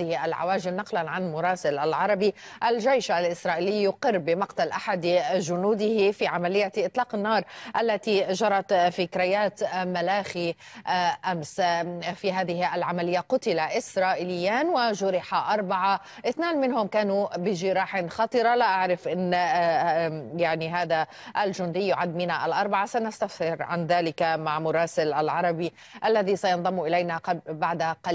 هذه العواجل نقلا عن مراسل العربي الجيش الإسرائيلي يقر بمقتل أحد جنوده في عملية إطلاق النار التي جرت في كريات ملاخي آه، أمس في هذه العملية قتل إسرائيليان وجرح أربعة اثنان منهم كانوا بجراح خطرة لا أعرف إن آه، آه، يعني هذا الجندي يعد من الأربعة سنستفسر عن ذلك مع مراسل العربي الذي سينضم إلينا بعد قليل